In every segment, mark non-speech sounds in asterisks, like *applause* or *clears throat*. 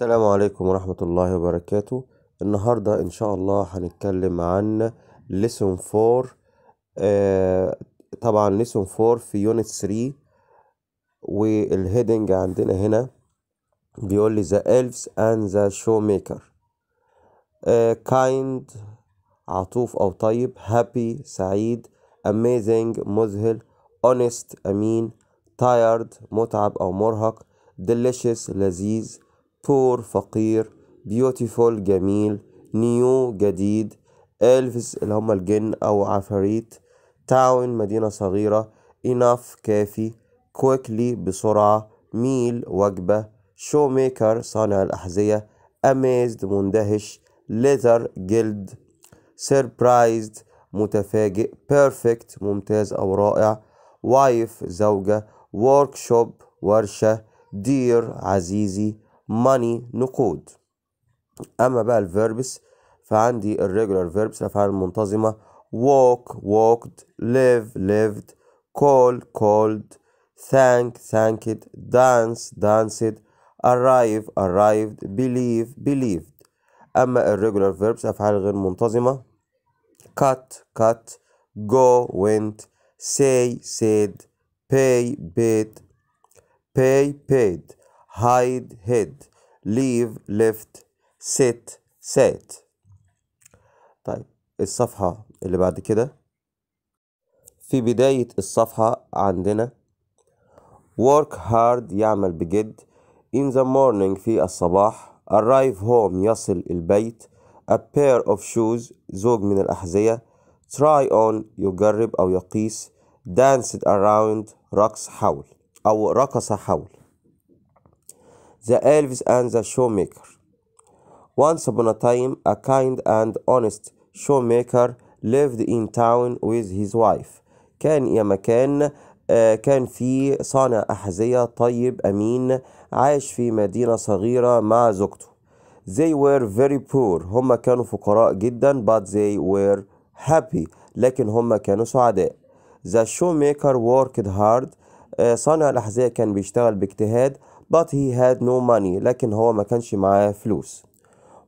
السلام عليكم ورحمة الله وبركاته النهاردة إن شاء الله هنتكلم عن لسون فور آه طبعا لسون فور في يونت 3 والهيدنج عندنا هنا بيقول لي the elves and the showmaker آه kind عطوف أو طيب happy سعيد amazing مذهل honest أمين tired متعب أو مرهق delicious لذيذ بور فقير بيوتيفول جميل نيو جديد الفز اللي هم الجن او عفاريت تاون مدينة صغيرة اناف كافي كويكلي بسرعة ميل وجبة شو ميكر صانع الأحذية أميزد مندهش ليذر جلد سيربرايزد متفاجئ بيرفكت ممتاز أو رائع وايف زوجة ورك ورشة دير عزيزي money نقود أما بقى الفيربس فعندي الريجولار فيربس الأفعال المنتظمة walk walked live lived call called thank thanked dance danced arrive arrived believe believed أما الريجولار فيربس أفعال غير منتظمة cut cut go went say said pay paid pay paid hide hid ليف ليفت سيت سات طيب الصفحة اللي بعد كده في بداية الصفحة عندنا work hard يعمل بجد in the morning في الصباح arrive home يصل البيت a pair of shoes زوج من الأحذية try on يجرب أو يقيس danced around رقص حول أو رقص حول The Elves and the Shoemaker. Once upon a time, a kind and honest shoemaker lived in town with his wife. كان يا مكان كان في صانع أحذية طيب أمين عاش في مدينة صغيرة مع زوجته. They were very poor. هم كانوا فقراء جدا but they were happy. لكن هم كانوا سعداء. The shoemaker worked hard. صانع الأحذية كان بيشتغل باجتهاد but he had no money لكن هو ما كانش معاه فلوس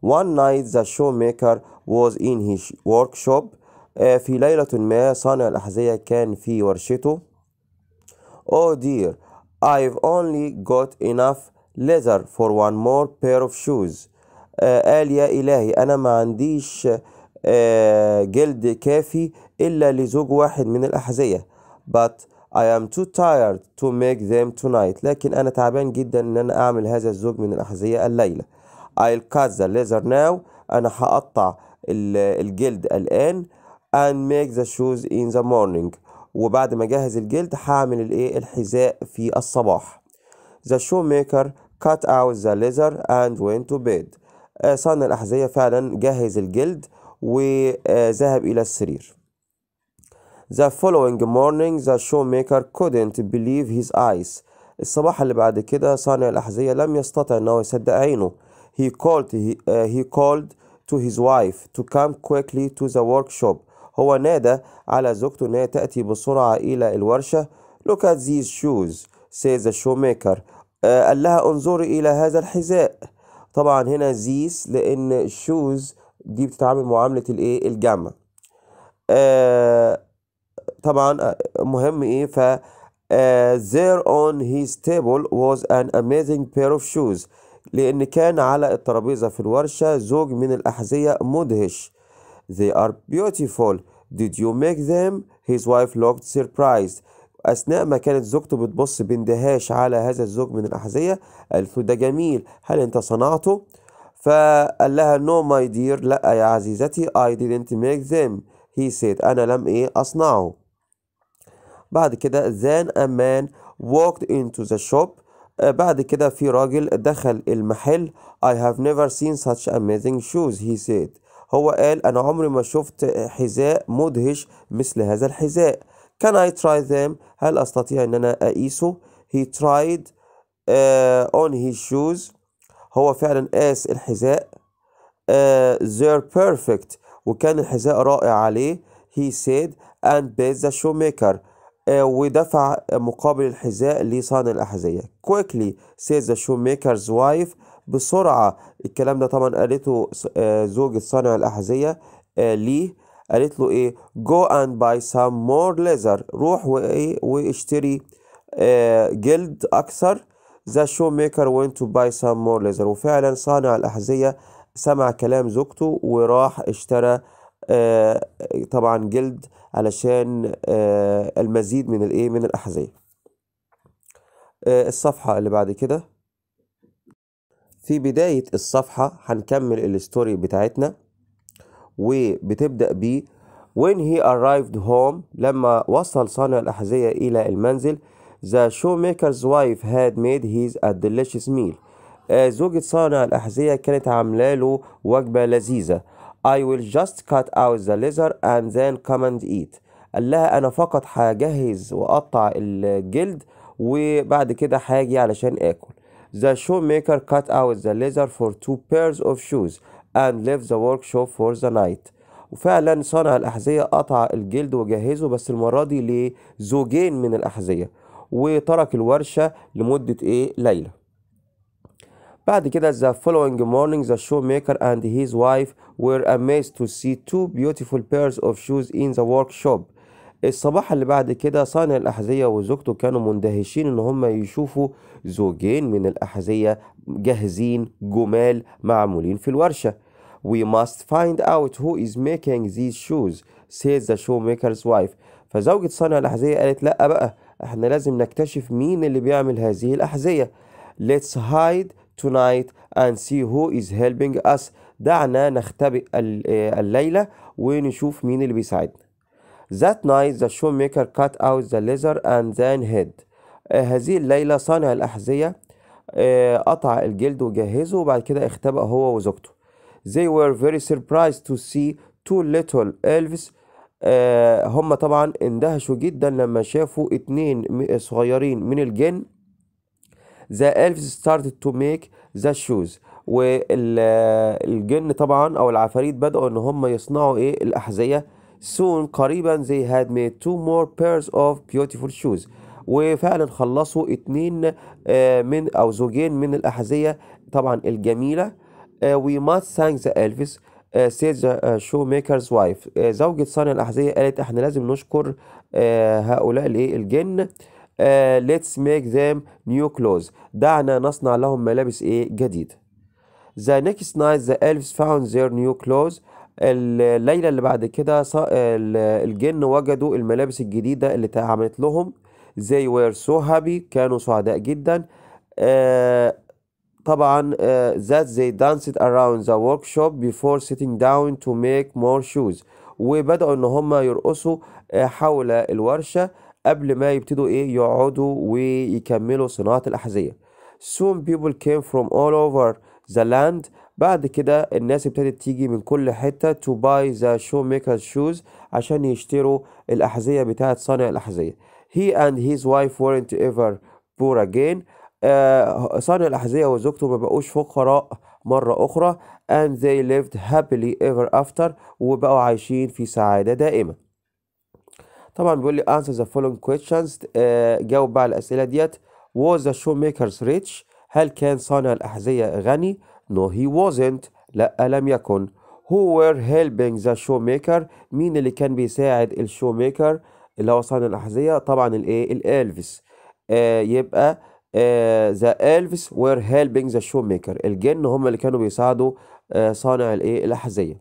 One night the shoemaker was in his workshop في ليلة ما صانع الأحذية كان في ورشته Oh dear I've only got enough leather for one more pair of shoes قال يا إلهي أنا ما عنديش جلد كافي إلا لزوج واحد من الأحذية But I am too tired to make them tonight لكن أنا تعبان جدا إن أنا أعمل هذا الزوج من الأحذية الليلة I'll cut the leather now أنا هقطع الجلد الآن and make the shoes in the morning وبعد ما أجهز الجلد هعمل الإيه الحذاء في الصباح The shoemaker cut out the leather and went to bed آه، صنع الأحذية فعلا جهز الجلد وذهب إلى السرير The following morning the shoemaker couldn't believe his eyes. الصباح اللي بعد كده صانع الأحذية لم يستطع أنه يصدق عينه. He called, he, uh, he called to his wife to come quickly to the workshop. هو نادى على زوجته أن تأتي بسرعة إلى الورشة. Look at these shoes says the shoemaker. Uh, قال لها انظري إلى هذا الحذاء. طبعا هنا these لأن shoes دي بتتعامل معاملة الإيه؟ الجمع. Uh, طبعا آه، مهم ايه ف آه، there on his table was an amazing pair of shoes لأن كان على الترابيزة في الورشة زوج من الأحذية مدهش They are beautiful Did you make them? His wife looked surprised أثناء ما كانت زوجته بتبص باندهاش على هذا الزوج من الأحذية قالت له ده جميل هل أنت صنعته؟ فقال لها no my dear لا يا عزيزتي I didn't make them He said أنا لم إيه أصنعه بعد كده then a man walked into the shop بعد كده في راجل دخل المحل I have never seen such amazing shoes he said هو قال أنا عمري ما شفت حذاء مدهش مثل هذا الحذاء Can I try them هل أستطيع أن أنا أقيسه He tried uh, on his shoes هو فعلا قاس الحذاء uh, They're perfect وكان الحذاء رائع عليه He said and beat the shoemaker آه، ودفع مقابل الحذاء لصانع الأحذية quickly says the shoemaker's wife بسرعة الكلام ده طبعا قالته آه، زوجة صانع الأحذية آه، ليه قالت له ايه go and buy some more leather روح وايه واشتري جلد اكثر the shoemaker went to buy some more leather وفعلا صانع الأحذية سمع كلام زوجته وراح اشترى طبعا جلد علشان آه، المزيد من الايه من الاحذيه آه، الصفحه اللي بعد كده في بدايه الصفحه هنكمل الستوري بتاعتنا وبتبدا ب when he arrived home لما وصل صانع الأحذية إلى المنزل the shoemaker's wife had made his a delicious meal آه، زوجة صانع الأحذية كانت عاملة له وجبة لذيذة I will just cut out the leather and then come and eat. قال لها أنا فقط هجهز وأقطع الجلد وبعد كده هاجي علشان آكل The shoemaker cut out the leather for two pairs of shoes and left the workshop for the night وفعلا صانع الأحذية قطع الجلد وجهزه بس المرة دي لزوجين من الأحذية وترك الورشة لمدة إيه ليلة بعد كده the following morning the shoemaker and his wife were amazed to see two beautiful pairs of shoes in the workshop الصباح اللي بعد كده صانع الأحذية وزوجته كانوا مندهشين إن هم يشوفوا زوجين من الأحذية جاهزين جمال معمولين في الورشة We must find out who is making these shoes says the shoemaker's wife فزوجة صانع الأحذية قالت لأ بقى احنا لازم نكتشف مين اللي بيعمل هذه الأحذية Let's hide tonight and see who is helping us دعنا نختبئ آه، الليلة ونشوف مين اللي بيساعدنا That night the shoemaker cut out the leather and then hid آه، هذه الليلة صانع الأحذية آه، قطع الجلد وجهزه وبعد كده اختبأ هو وزوجته They were very surprised to see two little elves هم طبعا اندهشوا جدا لما شافوا اتنين صغيرين من الجن The elves started to make the shoes والجن طبعا او العفاريت بدأوا ان هم يصنعوا ايه الاحذية soon قريبا they had made two more pairs of beautiful shoes وفعلا خلصوا اتنين آه، من او زوجين من الاحذية طبعا الجميلة آه، we must thank the elves آه، said the shoemaker's wife زوجة صانع الاحذية قالت احنا لازم نشكر هؤلاء الايه الجن let's make them new clothes دعنا نصنع لهم ملابس ايه جديد The next night the elves found their new clothes الليلة اللي بعد كده الجن وجدوا الملابس الجديدة اللي اتعملت لهم they were so happy كانوا سعداء جدا طبعا that they danced around the workshop before sitting down to make more shoes وبدأوا ان هم يرقصوا حول الورشة قبل ما يبتدوا ايه يقعدوا ويكملوا صناعة الأحذية soon people came from all over the land بعد كده الناس ابتدت تيجي من كل حتة to buy the shoemaker's shoes عشان يشتروا الأحذية بتاعة صانع الأحذية he and his wife weren't ever poor again uh, صانع الأحذية وزوجته ما بقوش فقراء مرة أخرى and they lived happily ever after وبقوا عايشين في سعادة دائمة طبعا بيقول لي answer the following questions آه جاوب بقى على الاسئله ديت was the shoemakers rich هل كان صانع الاحذيه غني no he wasn't لا لم يكن who were helping the shoemaker مين اللي كان بيساعد الشوميكر اللي هو صانع الأحذية طبعا الايه الالفيس آه يبقى آه the elves were helping the shoemaker الجن هم اللي كانوا بيساعدوا آه صانع الايه الأحذية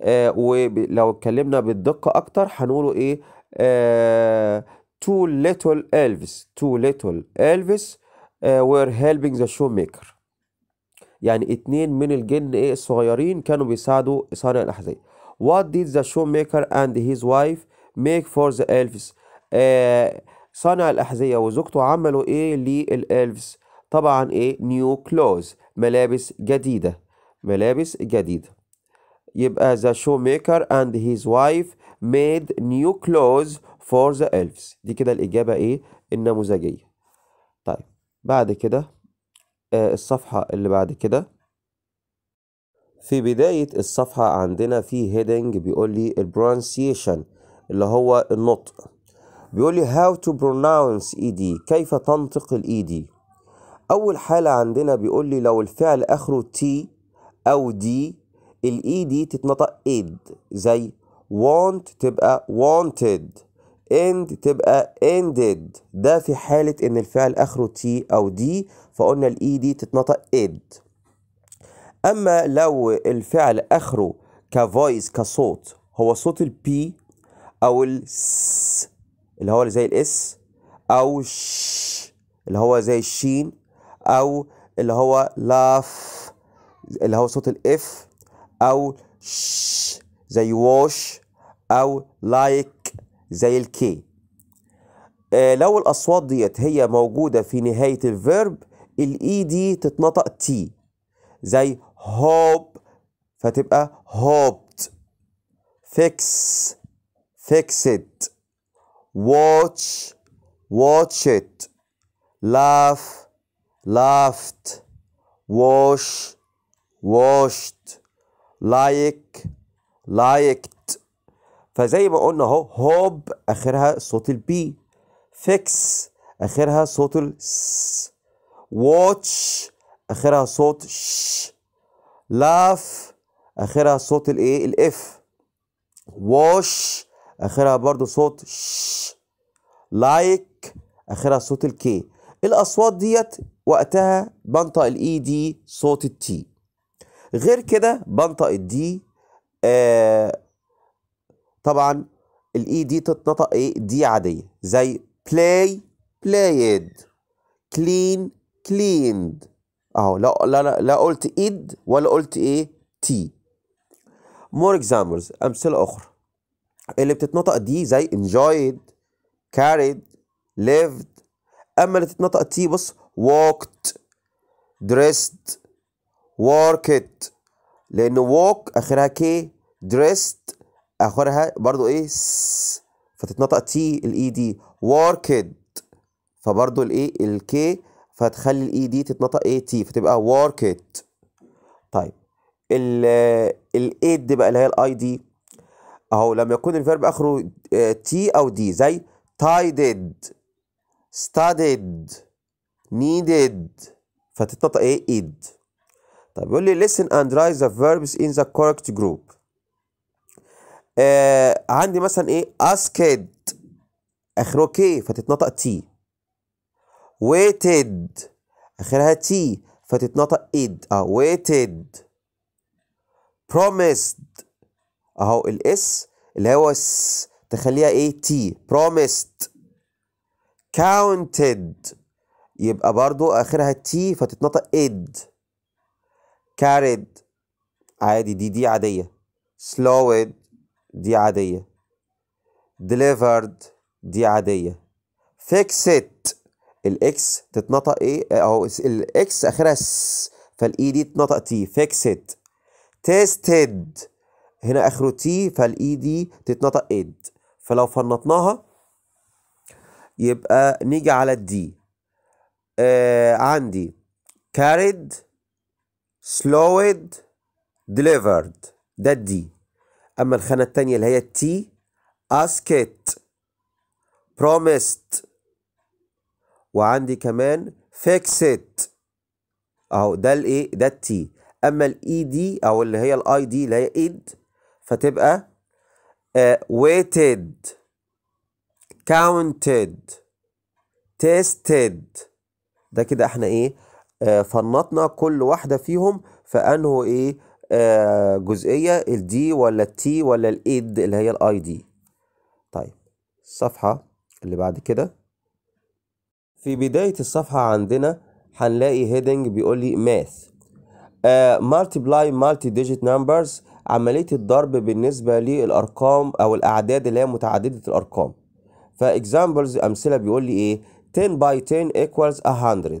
آه ولو اتكلمنا بالدقة أكتر هنقولوا ايه two little elves two little elves were helping the shoemaker يعني اتنين من الجن ايه الصغيرين كانوا بيساعدوا صانع الأحذية what did the shoemaker and his wife make for the elves آه صانع الأحذية وزوجته عملوا ايه للإلفز طبعا ايه new clothes ملابس جديدة ملابس جديدة يبقى the shoemaker and his wife made new clothes for the elves دي كده الإجابة إيه النموذجية طيب بعد كده آه الصفحة اللي بعد كده في بداية الصفحة عندنا في heading بيقول لي البرونسيشن اللي هو النطق بيقول لي how to pronounce ed كيف تنطق الاي دي e أول حالة عندنا بيقول لي لو الفعل آخره تي أو دي الإي دي e تتنطق إيد زي want تبقى wanted end تبقى ended ده في حالة إن الفعل آخره تي أو دي فقلنا الإي دي e تتنطق id أما لو الفعل آخره كفويس كصوت هو صوت P أو S اللي هو زي الاس أو ش اللي هو زي الشين أو اللي هو لاف اللي هو صوت الاف أو ش زي واش او لايك زي الكي آه لو الاصوات ديت هي موجوده في نهايه الفيرب الاي e دي تتنطق تي زي هوب فتبقى هوبت فيكس فيكسد واتش واتشت لاف laughed wash washed like لايكت فزي ما قلنا اهو هوب اخرها صوت البي فيكس اخرها صوت الس واتش اخرها صوت ش لاف اخرها صوت الايه الاف واش اخرها برضو صوت ش لايك اخرها صوت الكي الاصوات ديت وقتها بنطق الاي e دي صوت التي غير كده بنطق الدي آه، طبعا الاي e دي تتنطق ايه دي عاديه زي play played clean cleaned اهو لا لا لا قلت ايد ولا قلت ايه تي more examples امثله اخرى اللي بتتنطق دي زي enjoyed carried lived اما اللي تتنطق تي بص walked dressed worked لأن walk آخرها كي dressed آخرها برضو إيه س فتتنطق تي الإي دي e worked فبرضو الإيه e، الكي فتخلي الإي دي e تتنطق إيه تي فتبقى worked طيب ال الإيد بقى اللي هي الأي دي أهو لما يكون الفيرب آخره تي آه، أو دي زي تايدد studied needed فتتنطق إيه إيد طيب يقول لي listen and write the verbs in the correct group آه عندي مثلا ايه asked اخره كي فتتنطق تي waited اخرها تي فتتنطق id اه waited promised اهو الاس اللي هو س تخليها ايه تي promised counted يبقى برضو اخرها تي فتتنطق id carried عادي دي دي عادية slowed دي عادية delivered دي عادية فيكسيت الاكس تتنطق ايه او الاكس اخرها س فالاي e دي تتنطق تي فيكسيت tested هنا اخره تي فالاي e دي تتنطق اد فلو فنطناها يبقى نيجي على الدي آه عندي carried slowed delivered ده الدي أما الخانة التانية اللي هي التي اسكت promised وعندي كمان fixed أهو ده الإيه ده التي أما الإي دي e أو اللي هي الأي دي اللي هي ايد فتبقى uh, waited counted tested ده كده احنا ايه آه، فنطنا كل واحدة فيهم فأنه إيه آه، جزئية الدي ولا التي ولا الايد اللي هي الاي دي طيب الصفحة اللي بعد كده في بداية الصفحة عندنا هنلاقي هيدنج بيقول لي ماث مالتيبلاي مالتي ديجيت نمبرز عملية الضرب بالنسبة للأرقام أو الأعداد اللي هي متعددة الأرقام فإكزامبلز أمثلة بيقول لي إيه 10 by 10 equals 100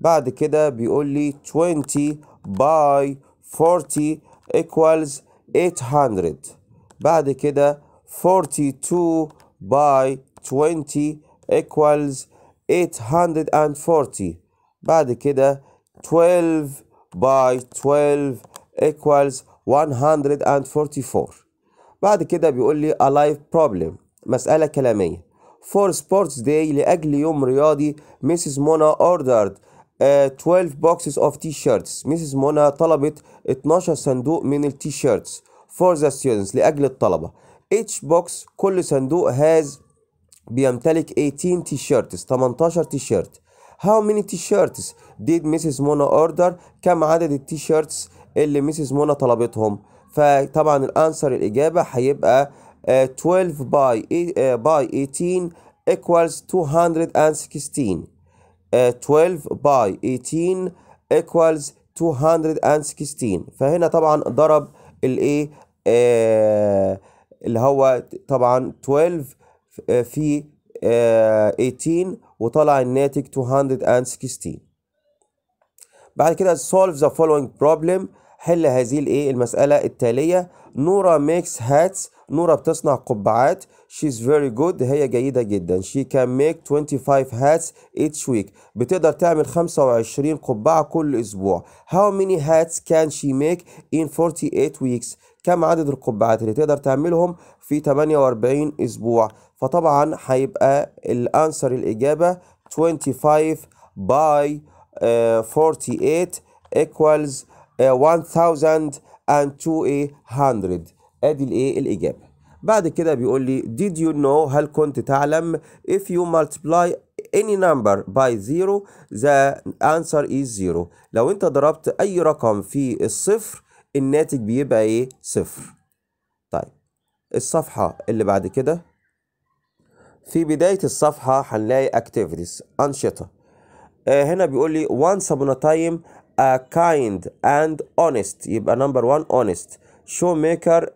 بعد كده بيقول لي 20 by 40 equals 800 بعد كده 42 by 20 equals 840 بعد كده 12 by 12 equals 144 بعد كده بيقول لي a life problem مسألة كلامية for sports day لأجل يوم رياضي Mrs. Mona ordered 12 boxes of t-shirts Mrs. Mona طلبت 12 صندوق من t-shirts for the students لأجل الطلبة each box كل صندوق has بيمتلك 18 t-shirts 18 t-shirt how many t-shirts did Mrs. Mona order كم عدد t-shirts اللي Mrs. Mona طلبتهم فطبعا الانسر الإجابة هيبقى 12 by 18 equals 216 12 باي 18 equals 216 فهنا طبعا ضرب الايه اللي هو طبعا 12 آه، في 18 آه، وطلع الناتج 216 بعد كده solve the following problem حل هذه الايه المسألة التالية نورا ميكس هاتس نورا بتصنع قبعات she's very good هي جيدة جدا she can make 25 hats each week بتقدر تعمل 25 قبعة كل أسبوع how many hats can she make in 48 weeks كم عدد القبعات اللي تقدر تعملهم في 48 أسبوع فطبعا هيبقى الأنسر الإجابة 25 by uh, 48 equals uh, 1800 ادي الايه الاجابه بعد كده بيقول لي did you know هل كنت تعلم if you multiply any number by zero the answer is zero لو انت ضربت اي رقم في الصفر الناتج بيبقى ايه صفر طيب الصفحة اللي بعد كده في بداية الصفحة هنلاقي activities أنشطة آه هنا بيقول لي once upon a time a kind and honest يبقى number one honest شو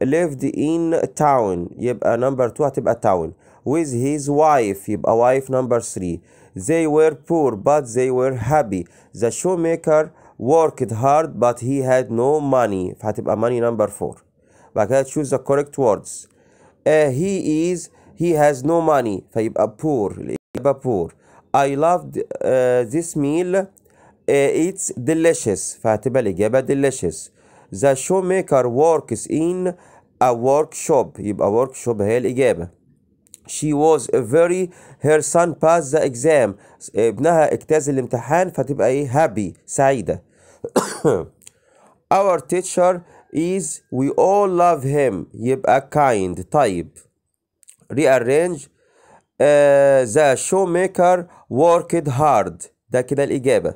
lived in town يبقى uh, number 2 هتبقى town with his wife يبقى wife number 3 they were poor but they were happy the shoemaker worked hard but he had no money فهتبقى money number 4 بعد كده choose the correct words uh, he is he has no money فيبقى poor يبقى poor I loved uh, this meal uh, it's delicious فهتبقى الإجابة delicious The وركس works in a workshop يبقى workshop هي الإجابة She was a very her son passed the exam ابنها اجتاز الامتحان فتبقى ايه happy سعيدة Our teacher is we all love him يبقى kind طيب rearrange uh, the showmaker worked hard ده كده الإجابة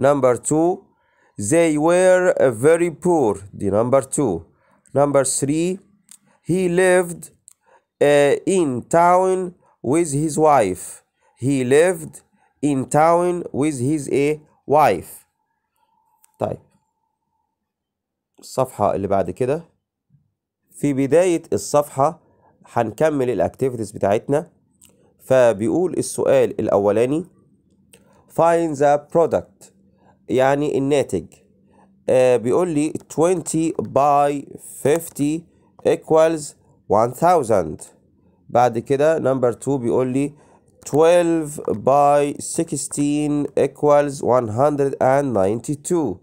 number two They were uh, very poor. The number two. Number three, he lived uh, in town with his wife. He lived in town with his a uh, wife. Type. الصفحة اللي بعد كده في بداية الصفحة هنكمل الاكتيفيتيز بتاعتنا فبيقول السؤال الأولاني find the product يعني الناتج آه بيقول لي 20 باي 50 equals 1000 بعد كده نمبر 2 بيقول لي 12 by 16 equals 192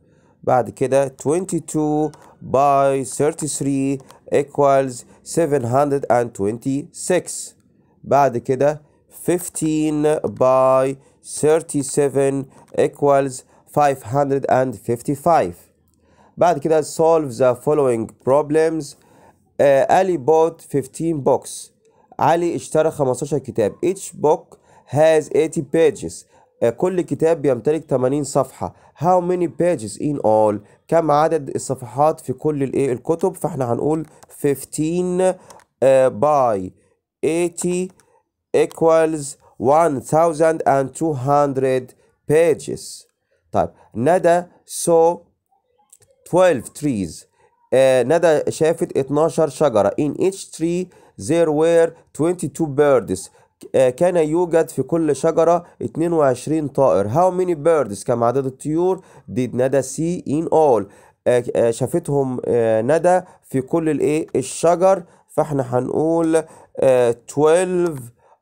بعد كده 22 by 33 equals 726 بعد كده 15 by 37 equals 555 بعد كده solve the following problems آه علي bought 15 books علي اشترى 15 كتاب each book has 80 pages آه كل كتاب بيمتلك 80 صفحة how many pages in all كم عدد الصفحات في كل الكتب فاحنا هنقول 15 آه by 80 equals 1200 pages طيب ندى سو 12 trees آه ندى شافت 12 شجرة in each tree there were 22 birds آه كان يوجد في كل شجرة 22 طائر how many birds كم عدد الطيور did ندى see in all آه, آه، شافتهم آه، ندى في كل الايه الشجر فاحنا هنقول 12 آه،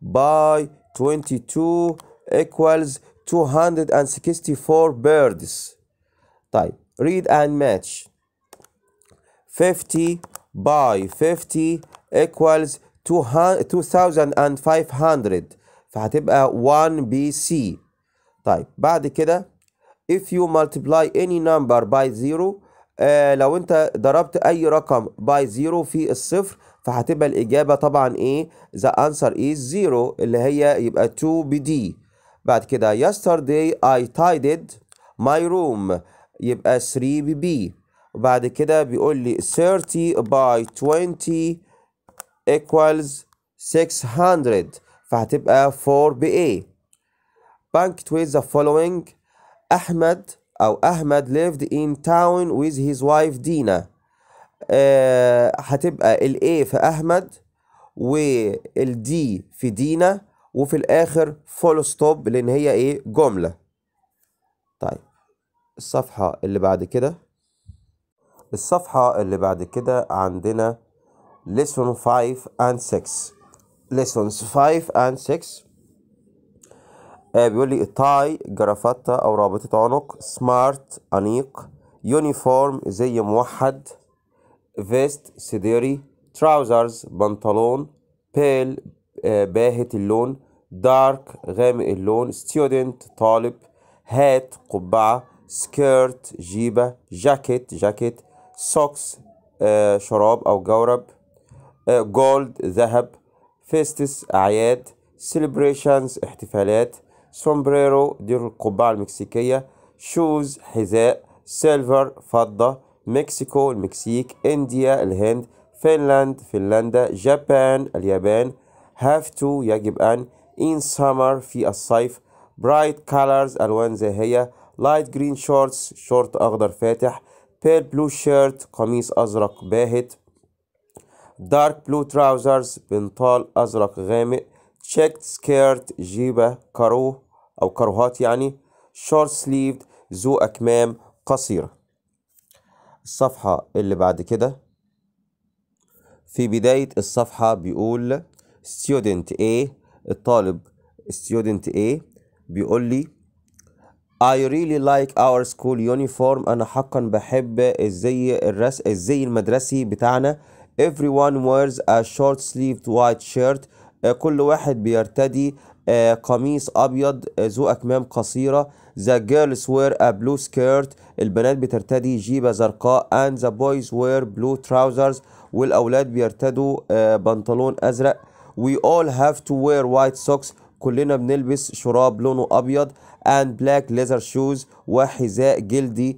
by 22 equals 264 birds طيب read and match 50 by 50 equals 2500 فهتبقى 1 بي سي طيب بعد كده if you multiply any number by zero آه لو انت ضربت اي رقم by zero في الصفر فهتبقى الاجابه طبعا ايه the answer is zero اللي هي يبقى 2 بدي بعد كده yesterday I tidied my room يبقى 3 bb بي وبعد كده بيقول لي 30 by 20 equals 600 فهتبقى 4 ba A with the following أحمد أو أحمد lived in town with his wife دينا أه هتبقى ال A في أحمد وال D في دينا وفي الاخر فول ستوب لان هي ايه جمله طيب الصفحه اللي بعد كده الصفحه اللي بعد كده عندنا lesson 5 and 6 lessons 5 and 6 آه بيقول لي تاي جرافاتا او رابطه عنق سمارت انيق يونيفورم زي موحد فيست سديري تراوزرز بنطلون بيل باهت اللون دارك غامق اللون ستودنت طالب هات قبعة سكيرت جيبة جاكيت جاكيت سوكس شراب أو جورب جولد آه، ذهب فيستس أعياد سيلبريشنز احتفالات سومبريرو دي القبعة المكسيكية شوز حذاء سيلفر فضة مكسيكو المكسيك إنديا الهند فنلاند فنلندا جابان اليابان have to يجب أن in summer في الصيف bright colors ألوان زاهية light green shorts شورت أخضر فاتح pale blue shirt قميص أزرق باهت dark blue trousers بنطال أزرق غامق checked skirt جيبة كروه أو كروهات يعني short sleeved ذو أكمام قصيرة الصفحة اللي بعد كده في بداية الصفحة بيقول student A الطالب student A بيقول لي I really like our school uniform أنا حقا بحب الزي الرس الزي المدرسي بتاعنا everyone wears a short sleeved white shirt كل واحد بيرتدي قميص أبيض ذو أكمام قصيرة the girls wear a blue skirt البنات بترتدي جيبة زرقاء and the boys wear blue trousers والأولاد بيرتدوا بنطلون أزرق we all have to wear white socks كلنا بنلبس شراب لونه ابيض and black leather shoes وحذاء جلدي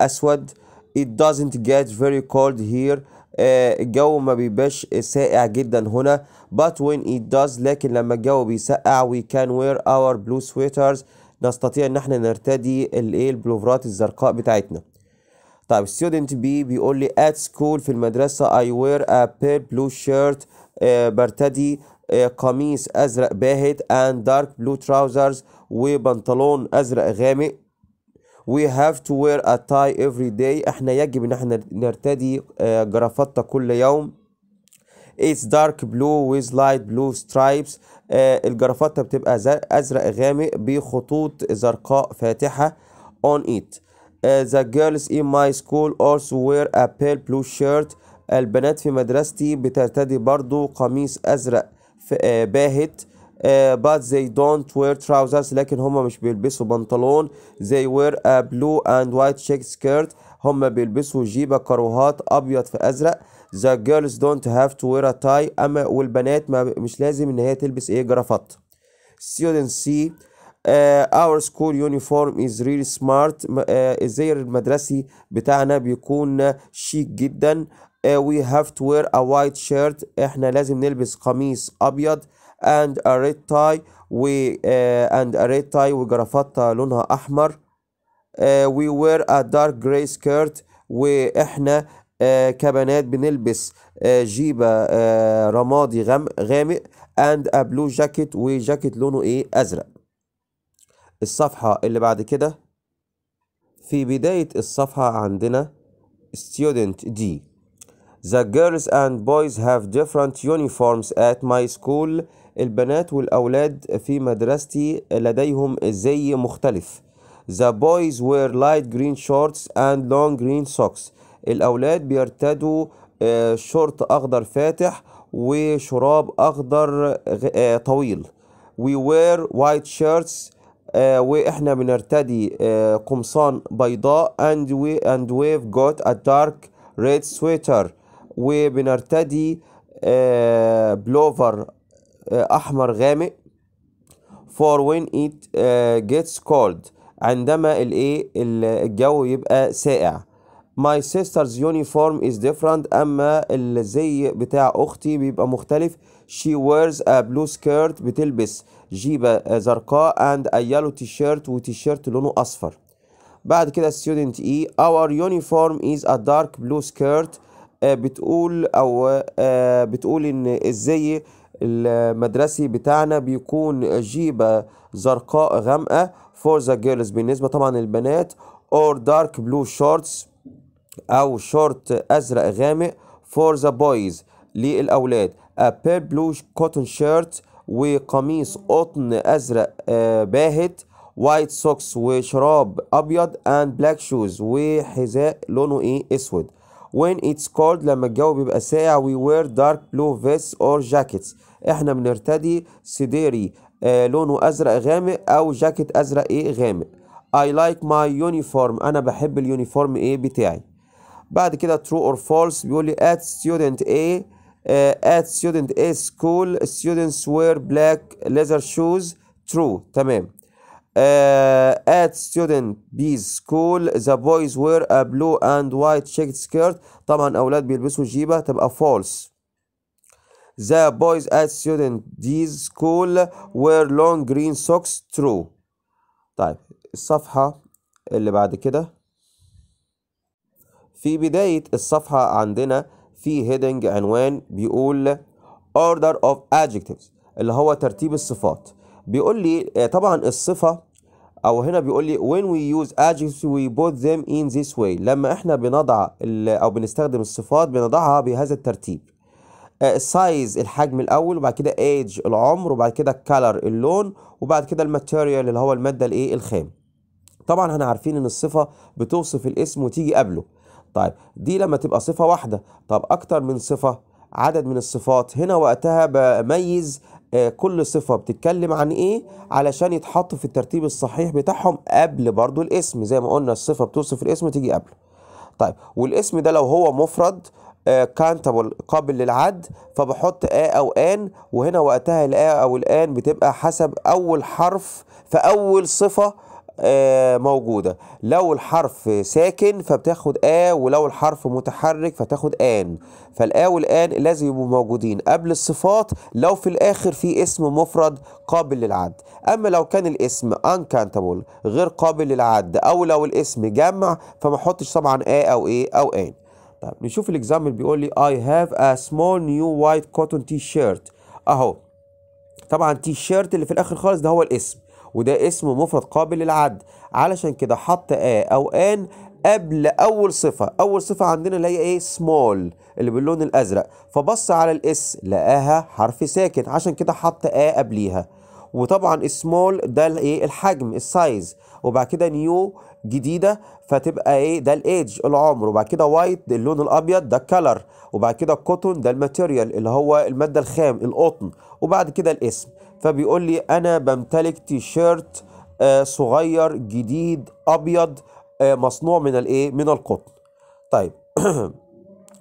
اسود it doesn't get very cold here الجو ما بيبقاش ساقع جدا هنا but when it does لكن لما الجو بيسقع we can wear our blue sweaters نستطيع ان احنا نرتدي الايه البلوفرات الزرقاء بتاعتنا طيب student B بيقول لي at school في المدرسة I wear a pale blue shirt برتدي قميص ازرق باهت and dark blue trousers وبنطلون ازرق غامق we have to wear a tie every day احنا يجب ان احنا نرتدي جرافطة كل يوم it's dark blue with light blue stripes الجرافطة بتبقى ازرق غامق بخطوط زرقاء فاتحة on it the girls in my school also wear a pale blue shirt البنات في مدرستي بترتدي برضو قميص أزرق آه، باهت آه، but they don't wear trousers لكن هم مش بيلبسوا بنطلون they wear a blue and white check skirt هم بيلبسوا جيبة كروهات أبيض في أزرق the girls don't have to wear a tie أما والبنات ما مش لازم إن هي تلبس إيه جرافات student C Uh, آه، our school uniform is really smart uh, الزي المدرسي بتاعنا بيكون شيك جدا Uh, we have to wear a white shirt احنا لازم نلبس قميص ابيض and a red tie و uh, and a red tie وجرافطة لونها احمر uh, we wear a dark gray skirt واحنا كبنات بنلبس جيبة رمادي غامق and a blue jacket وجاكيت لونه ايه ازرق الصفحة اللي بعد كده في بداية الصفحة عندنا student D The girls and boys have different uniforms at my school البنات والأولاد في مدرستي لديهم زي مختلف The boys wear light green shorts and long green socks الأولاد بيرتدوا شورت أخضر فاتح وشراب أخضر طويل We wear white shirts وإحنا بنرتدي قمصان بيضاء and we and we've got a dark red sweater وبنرتدي بلوفر احمر غامق for when it gets cold عندما الايه الجو يبقى ساقع my sister's uniform is different اما الزي بتاع اختي بيبقى مختلف she wears a blue skirt بتلبس جيبة زرقاء and a yellow t-shirt وتيشيرت لونه اصفر بعد كده student E our uniform is a dark blue skirt آه، بتقول او آه، بتقول ان الزي المدرسي بتاعنا بيكون جيبة زرقاء غامقة فور ذا جيرلز بالنسبة طبعا البنات اور دارك بلو شورتس او شورت ازرق غامق فور ذا بويز للاولاد a pale blue cotton shirt وقميص قطن ازرق آه، باهت وايت سوكس وشراب ابيض اند بلاك شوز وحذاء لونه ايه اسود when it's cold لما الجو بيبقى ساعة we wear dark blue vests or jackets احنا بنرتدي سديري آه لونه ازرق غامق او جاكيت ازرق ايه غامق I like my uniform أنا بحب اليونيفورم إيه بتاعي بعد كده true or false بيقول لي at student A uh, at student A school students wear black leather shoes true تمام at student B's school the boys wear a blue and white checked skirt طبعا اولاد بيلبسوا جيبه تبقى false the boys at student D's school wear long green socks true طيب الصفحه اللي بعد كده في بدايه الصفحه عندنا في هيدنج عنوان بيقول order of adjectives اللي هو ترتيب الصفات بيقول لي طبعا الصفة او هنا بيقول لي when we use adjectives we put them in this way لما احنا بنضع او بنستخدم الصفات بنضعها بهذا الترتيب السايز آه، الحجم الاول وبعد كده ايدج العمر وبعد كده الكالر اللون وبعد كده الماتيريال اللي هو الماده الايه الخام طبعا احنا عارفين ان الصفه بتوصف الاسم وتيجي قبله طيب دي لما تبقى صفه واحده طب اكتر من صفه عدد من الصفات هنا وقتها بميز آه، كل صفة بتتكلم عن ايه علشان يتحط في الترتيب الصحيح بتاعهم قبل برضو الاسم زي ما قلنا الصفة بتوصف الاسم تيجي قبله طيب والاسم ده لو هو مفرد كانتبل آه، قابل للعد فبحط آ أو آن وهنا وقتها الآ أو الآن بتبقى حسب أول حرف في أول صفة آه، موجودة لو الحرف ساكن فبتاخد آ ولو الحرف متحرك فتاخد آن فالآ والآن لازم يبقوا موجودين قبل الصفات لو في الآخر في اسم مفرد قابل للعد أما لو كان الاسم uncountable غير قابل للعد أو لو الاسم جمع فما احطش طبعا آ أو إيه أو آن طيب نشوف الاكزامبل بيقول لي I have a small new white cotton t-shirt أهو طبعا تي شيرت اللي في الاخر خالص ده هو الاسم وده اسم مفرد قابل للعد علشان كده حط آ أو آن قبل أول صفة أول صفة عندنا اللي هي إيه سمول اللي باللون الأزرق فبص على الإس لقاها حرف ساكن عشان كده حط آ قبليها وطبعا السمول ده الايه الحجم السايز وبعد كده نيو جديده فتبقى ايه ده الايدج العمر وبعد كده وايت اللون الابيض ده الكلر وبعد كده الكوتون ده الماتيريال اللي هو الماده الخام القطن وبعد كده الاسم فبيقول لي انا بمتلك تيشيرت آه، صغير جديد ابيض آه، مصنوع من الايه من القطن طيب *clears throat*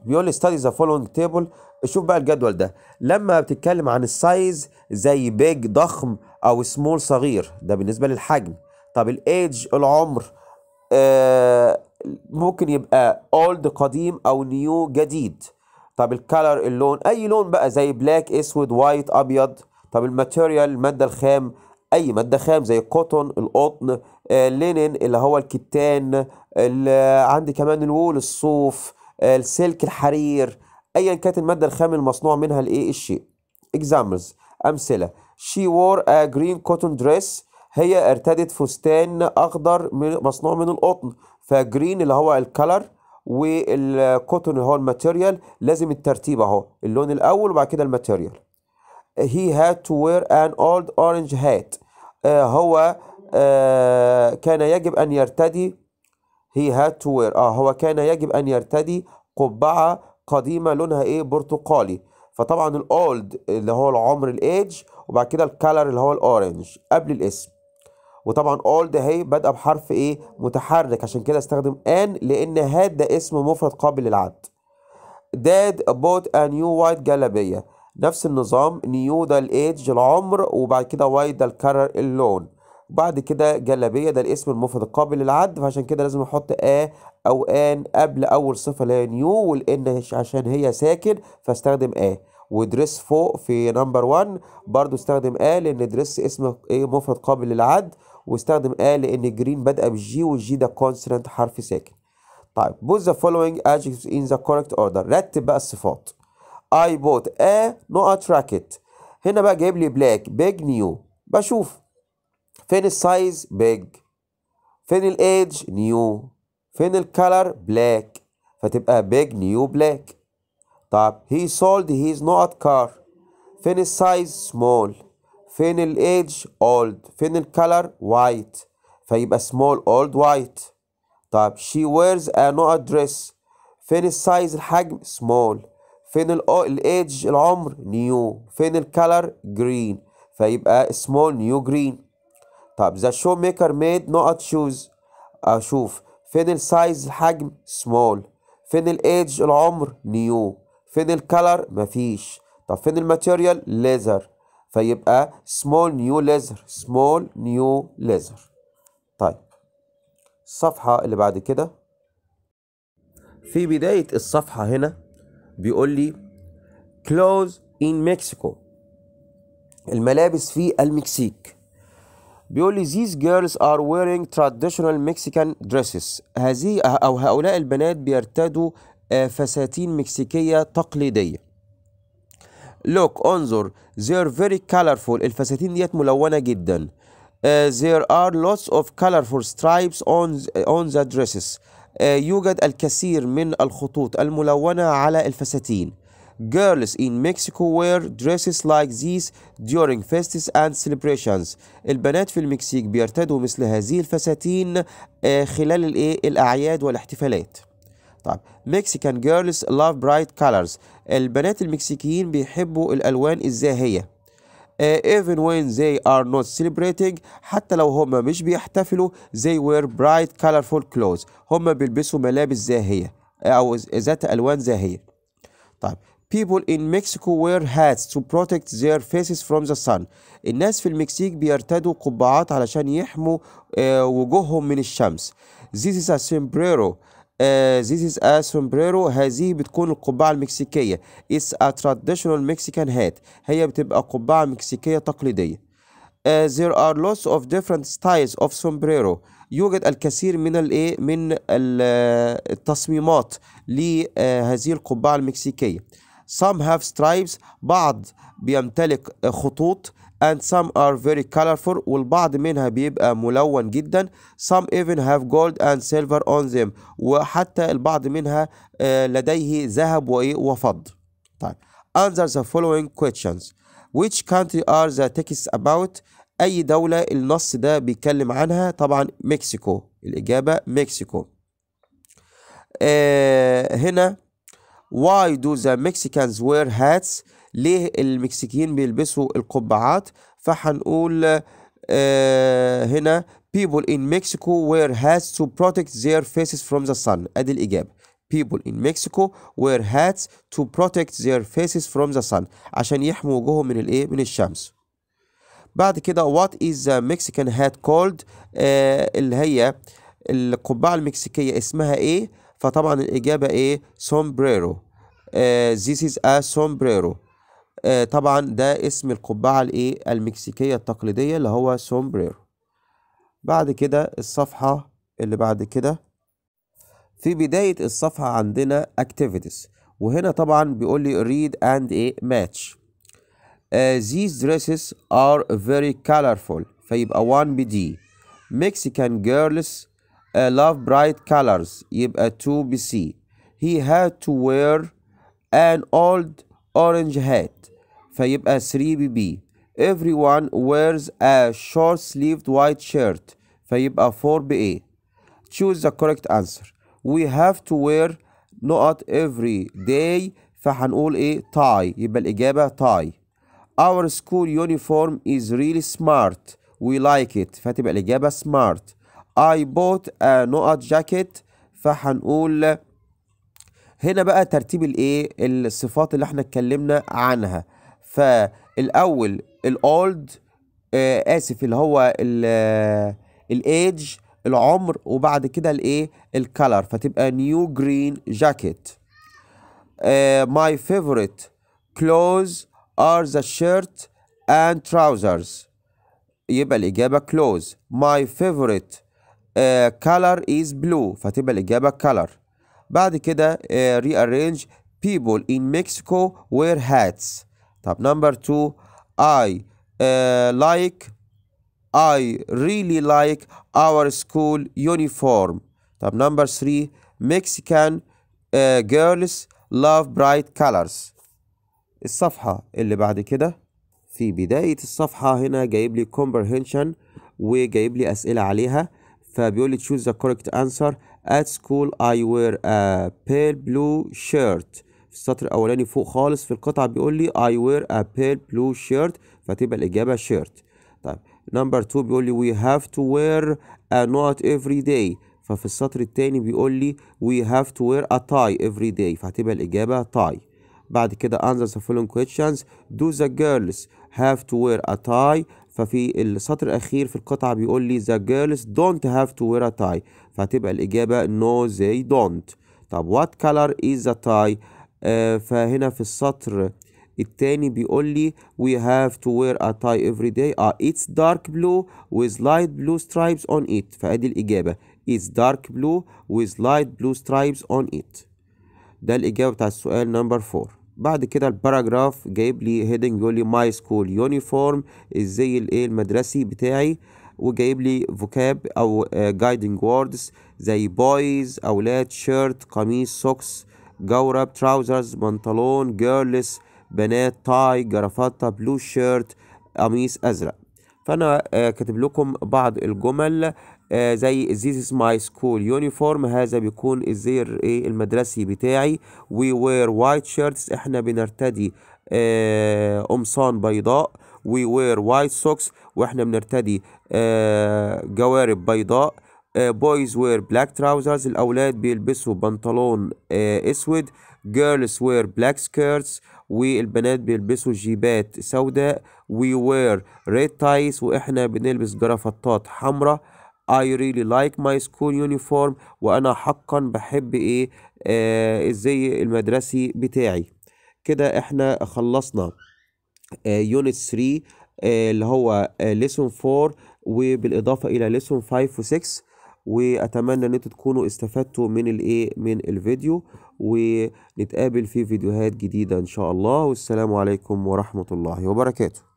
بيقول لي ستادي ذا فولوينج تيبل شوف بقى الجدول ده لما بتتكلم عن السايز زي بيج ضخم او سمول صغير ده بالنسبه للحجم طب الايدج العمر آه ممكن يبقى اولد قديم او نيو جديد طب الكالر اللون اي لون بقى زي بلاك اسود وايت ابيض طب الماتيريال المادة الخام أي مادة خام زي القطن القطن آه لينين اللي هو الكتان عندي كمان الوول الصوف آه، السلك الحرير أيا كانت المادة الخام المصنوع منها الإيه الشيء examples أمثلة she wore a green cotton dress هي ارتدت فستان أخضر مصنوع من القطن فجرين اللي هو الكلر والكوتون اللي هو الماتيريال لازم الترتيب اهو اللون الاول وبعد كده الماتيريال he had to wear an old orange hat uh, هو uh, كان يجب أن يرتدي he had to wear آه هو كان يجب أن يرتدي قبعة قديمة لونها إيه برتقالي فطبعا الأولد اللي هو العمر الإيج وبعد كده الكالر اللي هو الأورنج قبل الاسم وطبعا اولد اهي بادئه بحرف ايه متحرك عشان كده استخدم ان لان هاد ده اسم مفرد قابل للعد داد بوت a new white جلابيه نفس النظام نيو ده الايدج العمر وبعد كده واي ده الكرر اللون وبعد كده جلابيه ده الاسم المفرد القابل للعد فعشان كده لازم نحط ا او ان قبل اول صفه اللي هي نيو والان عشان هي ساكن فاستخدم ا ودريس فوق في نمبر 1 برضو استخدم ا لان دريس اسم ايه مفرد قابل للعد واستخدم ا لان جرين بادئه بالجي والجي ده كونسنت حرف ساكن طيب بوز ذا فولوينج ادجكتيفز ان ذا كوركت اوردر رتب بقى الصفات I bought a not a racket هنا بقى لي black big new بشوف فين السايز big فين الايدج new فين color black فتبقى uh, big new black طب he sold his not car فين السايز small فين الايدج old فين color white فيبقى small old white طب she wears a not dress فين السايز الحجم small فين الايدج العمر نيو فين الكالر جرين فيبقى سمول نيو جرين طب ذا شو ميكر ميد نقط شوز اشوف فين السايز الحجم سمول فين الايدج العمر نيو فين الكالر مفيش طب فين الماتيريال ليزر فيبقى سمول نيو ليزر سمول نيو ليزر طيب الصفحة اللي بعد كده في بداية الصفحة هنا بيقول لي كلوز ان مكسيكو الملابس في المكسيك بيقول لي these girls are wearing traditional Mexican dresses هذه أو هؤلاء البنات بيرتدوا فساتين مكسيكية تقليدية look انظر they're very colorful الفساتين ديت ملونة جدا uh, there are lots of colorful stripes on on the dresses آه، يوجد الكثير من الخطوط الملونة على الفساتين Girls in Mexico wear dresses like these during feasts and celebrations. البنات في المكسيك بيرتدوا مثل هذه الفساتين آه، خلال الايه الاعياد والاحتفالات. طيب Mexican girls love bright colors. البنات المكسيكيين بيحبوا الالوان الزاهيه. even when they are not celebrating حتى لو هم مش بيحتفلوا they wear bright colorful clothes هم بيلبسوا ملابس زاهية أو ذات ألوان زاهية طيب people in Mexico wear hats to protect their faces from the sun الناس في المكسيك بيرتدوا قبعات علشان يحموا وجوههم من الشمس this is a sombrero آه، this is a sombrero هذه بتكون القبعة المكسيكية It's a traditional Mexican hat هي بتبقى قبعة مكسيكية تقليدية Uh, there are lots of different styles of sombrero يوجد الكثير من الايه من آه، التصميمات لهذه القبعة المكسيكية some have stripes بعض بيمتلك خطوط and some are very colorful والبعض منها بيبقى ملون جدا some even have gold and silver on them وحتى البعض منها لديه ذهب وفض طيب answer the following questions which country are the texts about أي دولة النص ده بيتكلم عنها طبعا مكسيكو الإجابة مكسيكو آه هنا why do the Mexicans wear hats ليه المكسيكيين بيلبسوا القبعات فهنقول آه هنا people in Mexico wear hats to protect their faces from the sun ادي الاجابه people in Mexico wear hats to protect their faces from the sun عشان يحموا وجوههم من الايه من الشمس بعد كده what is the Mexican hat called آه اللي هي القبعة المكسيكية اسمها ايه فطبعا الإجابة ايه sombrero آه this is a sombrero آه، طبعا ده اسم القبعة الايه المكسيكية التقليدية اللي هو سومبريرو بعد كده الصفحة اللي بعد كده في بداية الصفحة عندنا activities وهنا طبعا بيقول لي read and a إيه؟ match Uh, these dresses are very colorful فيبقى 1 بدي Mexican girls uh, love bright colors يبقى 2 بسي He had to wear an old orange hat فيبقى 3 بي بي everyone wears a short sleeved white shirt فيبقى 4 بي اي choose the correct answer we have to wear not every day فهنقول ايه tie يبقى الإجابة tie our school uniform is really smart we like it فتبقى الإجابة smart I bought a not jacket فهنقول هنا بقى ترتيب الايه الصفات اللي احنا اتكلمنا عنها فالاول الاولد آه اسف اللي هو آه، الايدج العمر وبعد كده الايه الكالر فتبقى نيو جرين جاكيت ماي فيفورت كلوز ار ذا شيرت اند تراوزرز يبقى الاجابه كلوز ماي فيفورت كالر از بلو فتبقى الاجابه كالر بعد كده ري آه، ارينج people ان مكسيكو وير هاتس طب نمبر two I uh, like I really like our school uniform طب نمبر three Mexican uh, girls love bright colors الصفحة اللي بعد كده في بداية الصفحة هنا جايب لي comprehension وجايب لي أسئلة عليها فبيقول لي choose the correct answer at school I wear a pale blue shirt في السطر الاولاني فوق خالص في القطعه بيقول لي I wear a pale blue shirt فتبقى الاجابه shirt طيب نمبر 2 بيقول لي we have to wear a نوت every day ففي السطر الثاني بيقول لي we have to wear a tie every day فهتبقى الاجابه tie بعد كده answer the following questions do the girls have to wear a tie ففي السطر الأخير في القطعة بيقول لي the girls don't have to wear a tie فهتبقى الإجابة no they don't طب what color is the tie آه، فهنا في السطر التاني بيقول لي we have to wear a tie every day اه it's dark blue with light blue stripes on it فادي الاجابه it's dark blue with light blue stripes on it ده الاجابه بتاع السؤال نمبر 4 بعد كده الباراجراف جايب لي هيدنج بيقول لي ماي سكول يونيفورم الزي الايه المدرسي بتاعي وجايب لي فوكاب او جايدنج آه، ووردز زي بويز اولاد شيرت قميص سوكس جورب تراوزرز بنطلون جيرلس بنات تاي جرافاتا بلو شيرت قميص أزرق فأنا آه، كاتب لكم بعض الجمل آه، زي this is my school uniform هذا بيكون الزير ايه المدرسي بتاعي we wear white shirts احنا بنرتدي آه، قمصان بيضاء we wear white socks واحنا بنرتدي جوارب بيضاء بويز وير بلاك تراوزرز الاولاد بيلبسوا بنطلون آه، اسود جيرلز وير بلاك سكيرتس والبنات بيلبسوا جيبات سوداء وي وير ريد تايس واحنا بنلبس جرافتات حمراء I really like my school uniform وأنا حقا بحب إيه آه الزي المدرسي بتاعي كده إحنا خلصنا يونت آه، 3 آه اللي هو ليسون آه، 4 وبالإضافة إلى ليسون 5 و 6 واتمنى ان انتوا تكونوا استفدتوا من الايه من الفيديو ونتقابل في فيديوهات جديده ان شاء الله والسلام عليكم ورحمه الله وبركاته